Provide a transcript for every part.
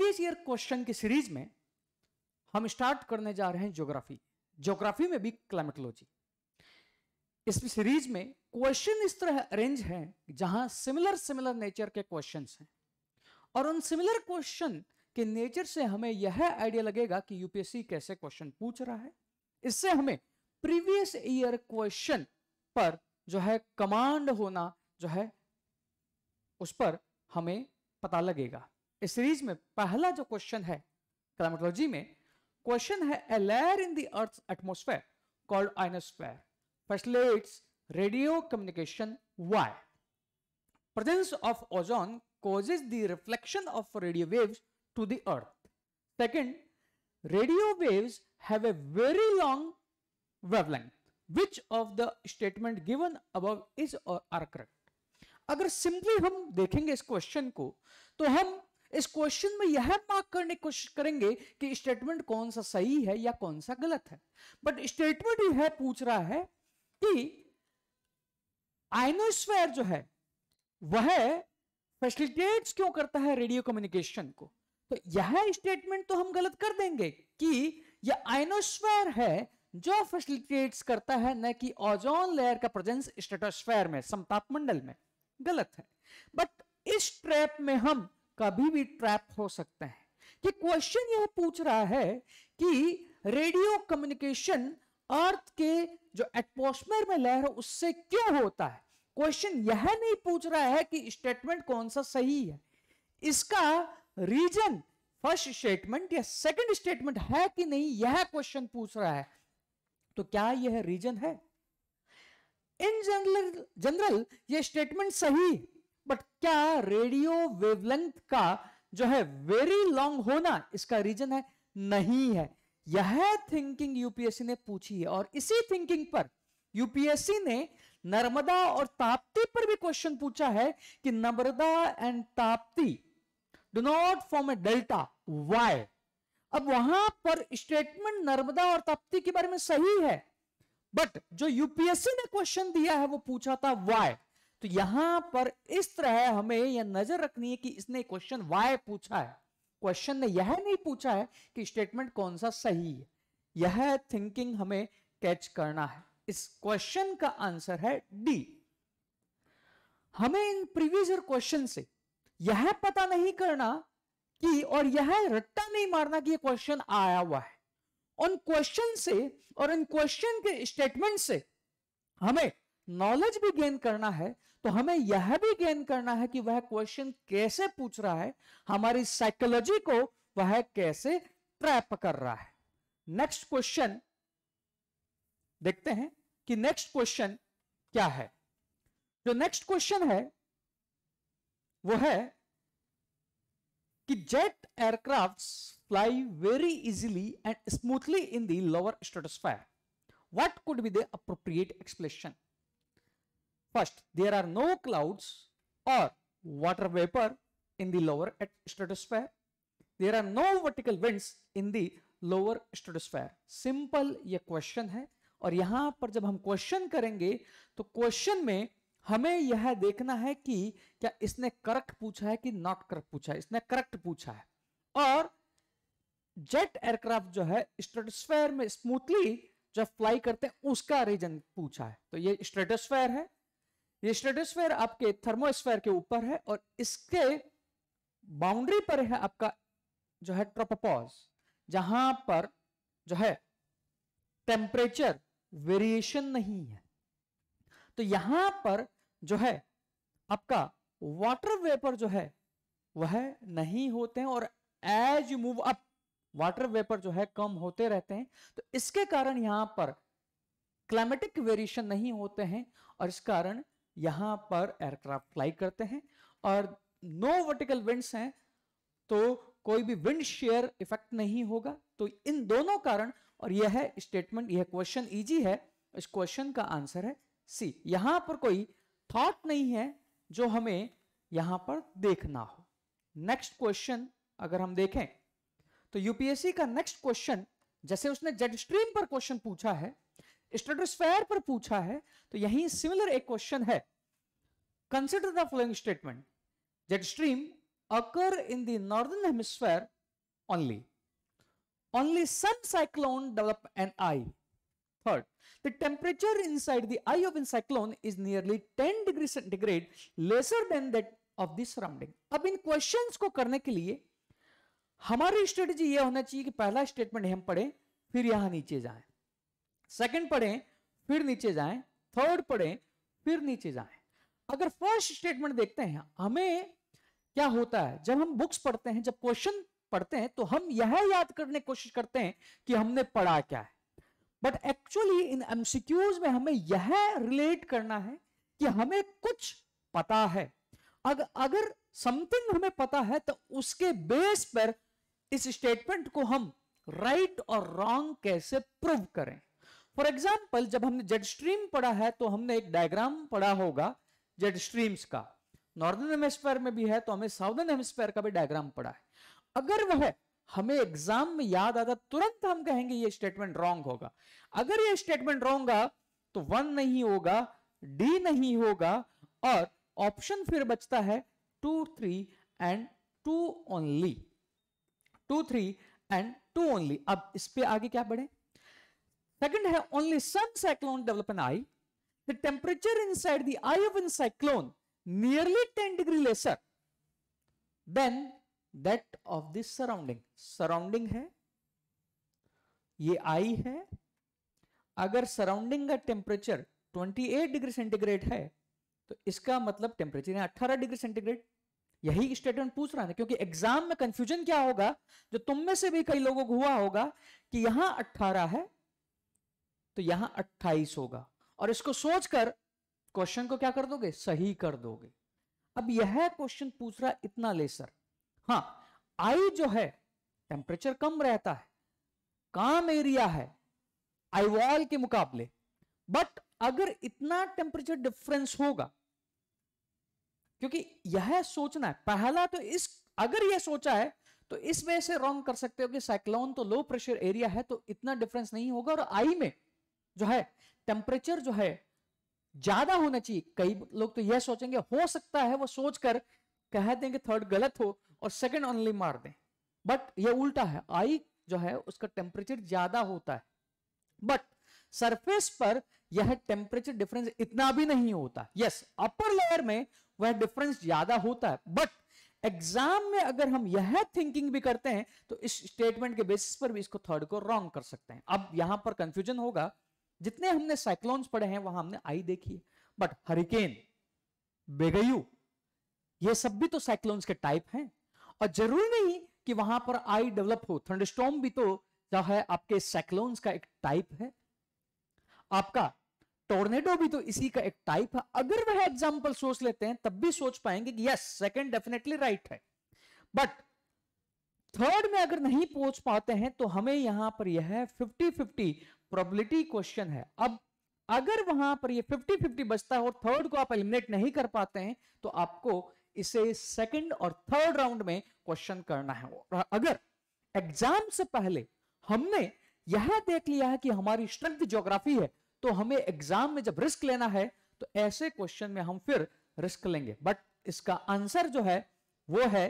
Previous year question की series में हम स्टार्ट करने जा रहे हैं ज्योग्राफी ज्योग्राफी में भी क्लाइमेटोलॉजी इस सीरीज में क्वेश्चन इस तरह अरेंज हैं जहां सिमिलर सिमिलर नेचर के क्वेश्चन हैं और उन सिमिलर क्वेश्चन के नेचर से हमें यह आइडिया लगेगा कि यूपीएससी कैसे क्वेश्चन पूछ रहा है इससे हमें प्रीवियस ईयर क्वेश्चन पर जो है कमांड होना जो है उस पर हमें पता लगेगा इस सीरीज में पहला जो क्वेश्चन है क्लाइमेटोलॉजी में क्वेश्चन है a layer in the earth atmosphere called ionosphere first let's radio communication why presence of ozone causes the reflection of radio wave to the earth second radio waves have a very long wavelength which of the statement given above is are correct अगर simply हम देखेंगे इस question को तो हम इस question में यह मार्क करने की कोशिश करेंगे कि स्टेटमेंट कौन सा सही है या कौन सा गलत है बट स्टेटमेंट यह पूछ रहा है कि आइनोस्फेयर जो है वह फैसिलिटेट क्यों करता है रेडियो कम्युनिकेशन को तो यह स्टेटमेंट तो हम गलत कर देंगे कि यह आइनोस्फेयर है जो फैसिलिटेट करता है न कि ओजोन लेयर का प्रेजेंस स्टेटोस्फेयर में समताप मंडल में गलत है बट इस ट्रैप में हम कभी भी ट्रैप हो सकते हैं कि क्वेश्चन यह पूछ रहा है कि रेडियो कम्युनिकेशन अर्थ के जो एटमोस्फेयर में लहर उससे क्यों होता है क्वेश्चन यह नहीं पूछ रहा है कि स्टेटमेंट कौन सा सही है इसका रीजन फर्स्ट स्टेटमेंट या सेकंड स्टेटमेंट है कि नहीं यह क्वेश्चन पूछ रहा है तो क्या यह रीजन है इन जनरल जनरल यह स्टेटमेंट सही है बट क्या रेडियो वेवलेंथ का जो है वेरी लॉन्ग होना इसका रीजन है नहीं है यह थिंकिंग यूपीएससी ने पूछी है और इसी थिंकिंग पर यूपीएससी ने नर्मदा और ताप्ती पर भी क्वेश्चन पूछा है कि Narmada and Tapti do not form a delta why अब वहां पर स्टेटमेंट नर्मदा और ताप्ती के बारे में सही है बट जो यूपीएससी ने क्वेश्चन दिया है वो पूछा था वाई तो यहां पर इस तरह हमें यह नजर रखनी है कि इसने क्वेश्चन वाई पूछा है क्वेश्चन ने यह नहीं पूछा है कि स्टेटमेंट कौन सा सही है यह थिंकिंग हमें कैच करना है इस क्वेश्चन का आंसर है डी हमें इन प्रीवियस क्वेश्चन से यह पता नहीं करना कि और यह रट्टा नहीं मारना कि यह क्वेश्चन आया हुआ है उन क्वेश्चन से और इन क्वेश्चन के स्टेटमेंट से हमें नॉलेज भी गेन करना है तो हमें यह भी गेन करना है कि वह क्वेश्चन कैसे पूछ रहा है हमारी साइकोलॉजी को वह कैसे ट्रैप कर रहा है नेक्स्ट क्वेश्चन देखते हैं कि नेक्स्ट क्वेश्चन क्या है जो नेक्स्ट क्वेश्चन है वो है कि jet aircraft fly very easily and smoothly in the lower stratosphere. What could be the appropriate explanation? First, there are no clouds or water vapor in the lower stratosphere. There are no vertical winds in the lower stratosphere simple ye question hai और यहां पर जब हम question करेंगे तो question में हमें यह देखना है कि क्या इसने करेक्ट पूछा है कि नॉट करेक्ट पूछा है इसने करेक्ट पूछा है और जेट एयरक्राफ्ट जो है स्ट्रेटोस्फेयर में स्मूथली जब फ्लाई करते हैं उसका रीजन पूछा है तो ये स्ट्रेटोस्फेयर है ये स्ट्रेटोस्फेयर आपके थर्मोस्फेयर के ऊपर है और इसके बाउंड्री पर है आपका जो है ट्रोपोपॉज जहां पर जो है टेम्परेचर वेरिएशन नहीं है तो यहां पर जो है आपका वाटर वेपर जो है वह नहीं होते हैं और as you move up water vapour जो है कम होते रहते हैं तो इसके कारण यहां पर क्लाइमेटिक वेरिएशन नहीं होते हैं और इस कारण यहां पर एयरक्राफ्ट फ्लाई करते हैं और नो वर्टिकल विंड्स हैं तो कोई भी विंड शेयर इफेक्ट नहीं होगा तो इन दोनों कारण और यह है स्टेटमेंट यह क्वेश्चन इजी है इस क्वेश्चन का आंसर है सी यहां पर कोई थॉट नहीं है जो हमें यहां पर देखना हो नेक्स्ट क्वेश्चन अगर हम देखें तो यूपीएससी का नेक्स्ट क्वेश्चन जैसे उसने जेड स्ट्रीम पर क्वेश्चन पूछा है स्टेटोस्फेयर पर पूछा है तो यही सिमिलर एक क्वेश्चन है Consider the following statement. Jet stream occur in the northern hemisphere only. Only sun cyclone develop an eye. Third, the temperature inside the eye of a cyclone is nearly 10 degree centigrade lesser than that of the surrounding ab in questions ko karne ke liye हमारी strategy ये होना चाहिए कि पहला statement हम पढ़ें फिर यहां नीचे जाएं सेकंड पढ़ें फिर नीचे जाएं थर्ड पढ़ें फिर नीचे जाएं अगर फर्स्ट स्टेटमेंट देखते हैं हमें क्या होता है जब हम बुक्स पढ़ते हैं जब क्वेश्चन पढ़ते हैं तो हम यह याद करने कोशिश करते हैं कि हमने पढ़ा क्या है बट एक्चुअली इन एमसीक्यूज में हमें यह रिलेट करना है कि हमें कुछ पता है अग, अगर समथिंग हमें पता है तो उसके बेस पर इस स्टेटमेंट को हम राइट right और रॉन्ग कैसे प्रूव करें फॉर एग्जाम्पल जब हमने जेड स्ट्रीम पढ़ा है तो हमने एक डायग्राम पढ़ा होगा जेट स्ट्रीम्स का नॉर्दर्न हेमिस्फेयर में भी है तो हमें साउदर्न हेमिस्फेयर का भी डायग्राम पड़ा है अगर वह हमें एग्जाम में याद आता तुरंत हम कहेंगे ये स्टेटमेंट रॉन्ग होगा अगर ये स्टेटमेंट रॉन्ग तो वन नहीं होगा डी नहीं होगा और ऑप्शन फिर बचता है two three and two only two three and two only अब इस पे आगे क्या बढ़े सेकंड है only some cyclone develop an eye the temperature inside the eye of a cyclone nearly 10 degree lesser than that of the surrounding. Surrounding hai ye eye hai agar surrounding ka temperature 28 degree centigrade hai to iska matlab temperature hai 18 degree centigrade यही statement पूछ रहा है क्योंकि exam में confusion क्या होगा जो तुम में से भी कई लोगों को हुआ होगा कि यहां 18 है तो यहां 28 होगा और इसको सोचकर क्वेश्चन को क्या कर दोगे सही कर दोगे अब यह क्वेश्चन पूछ रहा इतना लेसर हाँ आई जो है टेम्परेचर कम रहता है काम एरिया है वॉल के मुकाबले बट अगर इतना टेम्परेचर डिफरेंस होगा क्योंकि यह सोचना है पहला तो इस अगर यह सोचा है तो इस वजह से रॉन्ग कर सकते हो कि साइक्लोन तो लो प्रेशर एरिया है तो इतना डिफरेंस नहीं होगा और आई में जो है टेम्परेचर जो है ज्यादा होना चाहिए कई लोग तो यह सोचेंगे हो सकता है वो सोचकर कह दें कि थर्ड गलत हो और सेकंड ओनली मार दें बट यह उल्टा है आई जो है उसका टेम्परेचर ज्यादा होता है बट सरफेस पर यह टेम्परेचर डिफरेंस इतना भी नहीं होता यस yes, अपर लेयर में वह डिफरेंस ज्यादा होता है बट एग्जाम में अगर हम यह थिंकिंग भी करते हैं तो इस स्टेटमेंट के बेसिस पर भी इसको थर्ड को रॉन्ग कर सकते हैं अब यहां पर कंफ्यूजन होगा जितने हमने साइक्लोन्स पढ़े हैं वहां हमने आई देखी है बट हरिकेन बेगयू ये सब भी तो साइक्लोन्स के टाइप हैं और जरूरी नहीं कि वहां पर आई डेवलप हो थंडरस्टॉर्म भी तो जो है आपके साइक्लोन्स का एक टाइप है आपका टोर्नेडो भी तो इसी का एक टाइप है अगर वह एग्जाम्पल सोच लेते हैं तब भी सोच पाएंगे कि यस सेकेंड डेफिनेटली राइट है बट थर्ड में अगर नहीं पहुंच पाते हैं तो हमें यहां पर यह फिफ्टी फिफ्टी प्रोबेबिलिटी क्वेश्चन है अब अगर वहां पर ये 50 50 बचता है और थर्ड को आप एलिमिनेट नहीं कर पाते हैं तो आपको इसे सेकंड और थर्ड राउंड में क्वेश्चन करना है अगर एग्जाम से पहले हमने यह देख लिया है कि हमारी स्ट्रेंथ ज्योग्राफी है तो हमें एग्जाम में जब रिस्क लेना है तो ऐसे क्वेश्चन में हम फिर रिस्क लेंगे बट इसका आंसर जो है वो है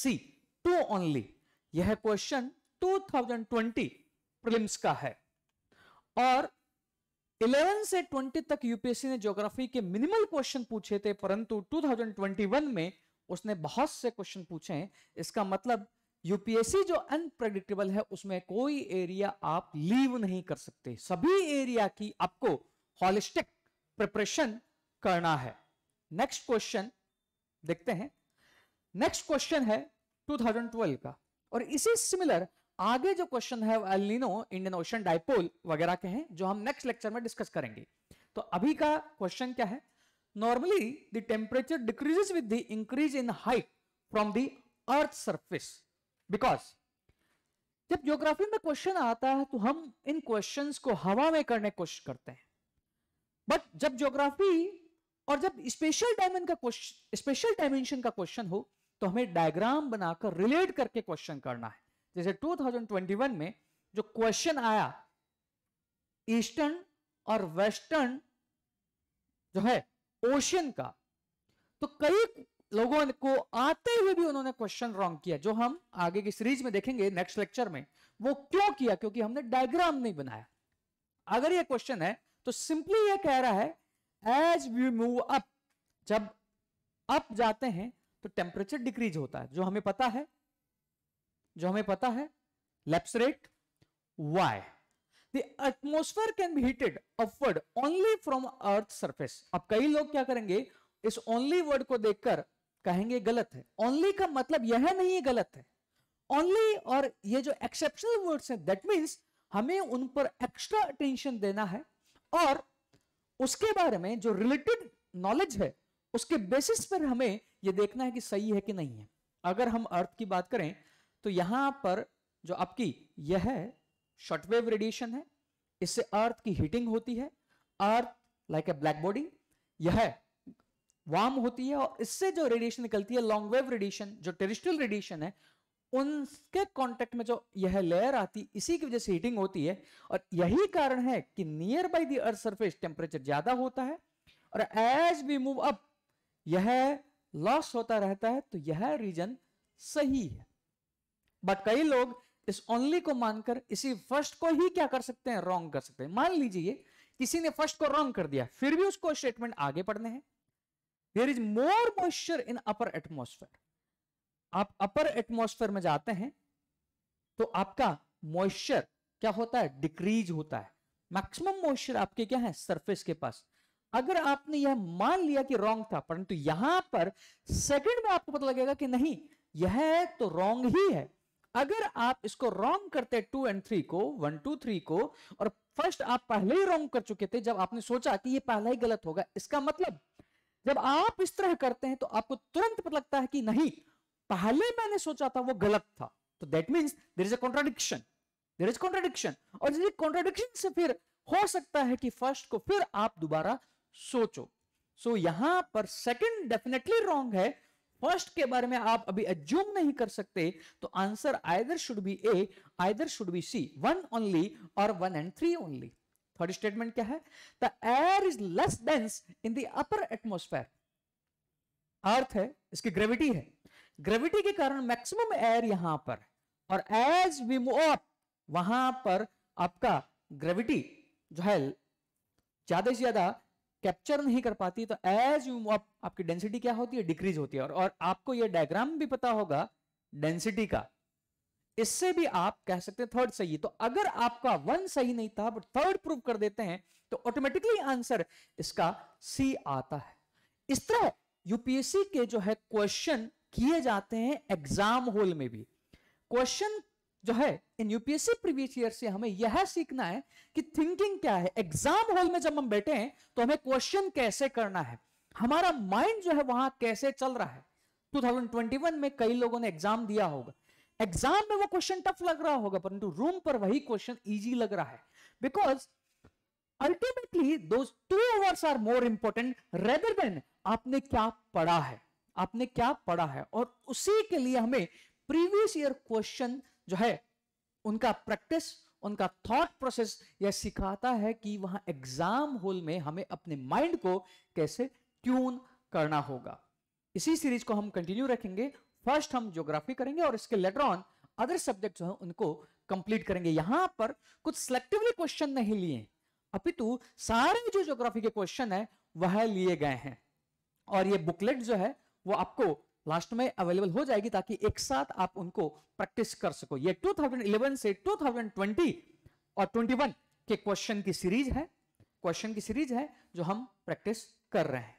सी टू ओनली यह क्वेश्चन 2020 प्रिलिम्स का है और 11 से 20 तक यूपीएससी ने ज्योग्राफी के मिनिमल क्वेश्चन पूछे थे परंतु 2021 में उसने बहुत से क्वेश्चन पूछे हैं इसका मतलब यूपीएससी जो अनप्रेडिक्टेबल है उसमें कोई एरिया आप लीव नहीं कर सकते सभी एरिया की आपको हॉलिस्टिक प्रिपरेशन करना है नेक्स्ट क्वेश्चन देखते हैं नेक्स्ट क्वेश्चन है 2012 का और इसी सिमिलर आगे जो क्वेश्चन है एलिनो इंडियन ओशन डायपोल वगैरह के हैं जो हम नेक्स्ट लेक्चर में डिस्कस करेंगे तो अभी का क्वेश्चन क्या है normally the temperature decreases with the increase in height from the earth surface because जब ज्योग्राफी में क्वेश्चन आता है तो हम इन क्वेश्चन को हवा में करने की कोशिश करते हैं बट जब ज्योग्राफी और जब स्पेशल डायमेंशन का क्वेश्चन स्पेशल डायमेंशन का क्वेश्चन हो तो हमें डायग्राम बनाकर रिलेट करके क्वेश्चन करना है जैसे 2021 में जो क्वेश्चन आया ईस्टर्न और वेस्टर्न जो है ओशन का तो कई लोगों को आते हुए भी उन्होंने क्वेश्चन रॉन्ग किया जो हम आगे की सीरीज में देखेंगे नेक्स्ट लेक्चर में वो क्यों किया क्योंकि हमने डायग्राम नहीं बनाया अगर ये क्वेश्चन है तो सिंपली ये कह रहा है एज वी मूव अप जब अप जाते हैं तो टेम्परेचर डिक्रीज होता है जो हमें पता है जो हमें पता है lapse rate why the atmosphere can be heated upward only from earth surface अब कई लोग क्या करेंगे इस only word को देखकर कहेंगे गलत है only का मतलब यह नहीं है गलत है only और ये जो exceptional words हैं that means हमें उन पर extra attention देना है और उसके बारे में जो related knowledge है उसके basis पर हमें ये देखना है कि सही है कि नहीं है अगर हम अर्थ की बात करें तो यहां पर जो आपकी यह शॉर्टवेव रेडिएशन है इससे अर्थ की हीटिंग होती है earth like a black body यह वार्म होती है और इससे जो रेडिएशन निकलती है लॉन्ग वेव रेडिएशन जो टेरिस्ट्रियल रेडिएशन है उनके कांटेक्ट में जो यह लेयर आती इसी की वजह से हीटिंग होती है और यही कारण है कि near by the earth surface temperature ज्यादा होता है और एज वी मूव अप यह लॉस होता रहता है तो यह रीजन सही है बट कई लोग इस ओनली को मानकर इसी फर्स्ट को ही क्या कर सकते हैं रॉन्ग कर सकते हैं मान लीजिए किसी ने फर्स्ट को रॉन्ग कर दिया फिर भी उसको स्टेटमेंट आगे पढ़ने हैं there is more moisture in upper atmosphere आप अपर एटमोस्फेयर में जाते हैं तो आपका मॉइस्चर क्या होता है डिक्रीज होता है मैक्सिमम मॉइस्चर आपके क्या है सरफेस के पास अगर आपने यह मान लिया कि रॉन्ग था परंतु यहां पर सेकंड में आपको पता लगेगा कि नहीं यह तो रॉन्ग ही है अगर आप इसको रॉन्ग करते टू एंड थ्री को वन टू थ्री को और फर्स्ट आप पहले ही रॉन्ग कर चुके थे जब आपने सोचा कि ये पहला ही गलत होगा इसका मतलब जब आप इस तरह करते हैं तो आपको तुरंत पता लगता है कि नहीं पहले मैंने सोचा था वो गलत था तो that means there is a contradiction there is contradiction और इस कॉन्ट्राडिक्शन से फिर हो सकता है कि फर्स्ट को फिर आप दोबारा सोचो सो so, यहां पर सेकंड डेफिनेटली रॉन्ग है फर्स्ट के बारे में आप अभी एज्यूम नहीं कर सकते तो answer either should be A either should be C one only और one and three only third statement क्या है the air is less dense in the upper atmosphere earth है इसकी ग्रेविटी है ग्रेविटी के कारण मैक्सिमम एयर यहां पर और एज वी मूव अप वहां पर आपका ग्रेविटी जो है ज्यादा से ज्यादा कैप्चर नहीं कर पाती तो एज यू अप आपकी डेंसिटी क्या होती है डिक्रीज होती है और, और आपको यह डायग्राम भी पता होगा डेंसिटी का इससे भी आप कह सकते हैं थर्ड सही तो अगर आपका वन सही नहीं था बट थर्ड प्रूव कर देते हैं तो ऑटोमेटिकली आंसर इसका सी आता है इस तरह यूपीएससी के जो है क्वेश्चन किए जाते हैं एग्जाम होल में भी क्वेश्चन जो है इन यूपीएससी प्रीवियस ईयर से हमें यह सीखना है कि थिंकिंग क्या है एग्जाम हॉल में जब हम बैठे हैं तो हमें क्वेश्चन कैसे करना है हमारा माइंड जो है वहां कैसे चल रहा है 2021 में कई लोगों ने एग्जाम दिया होगा एग्जाम में वो क्वेश्चन टफ लग रहा होगा परंतु रूम पर वही क्वेश्चन इजी लग रहा है बिकॉज अल्टीमेटली दो two hours are more important rather than आपने क्या पढ़ा है आपने क्या पढ़ा है और उसी के लिए हमें प्रीवियस ईयर क्वेश्चन जो है उनका प्रैक्टिस उनका थॉट प्रोसेस यह सिखाता है कि वहां एग्जाम होल में हमें अपने माइंड को कैसे ट्यून करना होगा इसी सीरीज को हम कंटिन्यू रखेंगे फर्स्ट हम ज्योग्राफी करेंगे और इसके लेटर ऑन अदर सब्जेक्ट जो है उनको कंप्लीट करेंगे यहां पर कुछ सिलेक्टिवली क्वेश्चन नहीं लिए अपितु सारे जो ज्योग्राफी के क्वेश्चन है वह लिए गए हैं और ये बुकलेट जो है वो आपको लास्ट में अवेलेबल हो जाएगी ताकि एक साथ आप उनको प्रैक्टिस कर सको ये 2011 से 2020 और 21 के क्वेश्चन की सीरीज है क्वेश्चन की सीरीज है जो हम प्रैक्टिस कर रहे हैं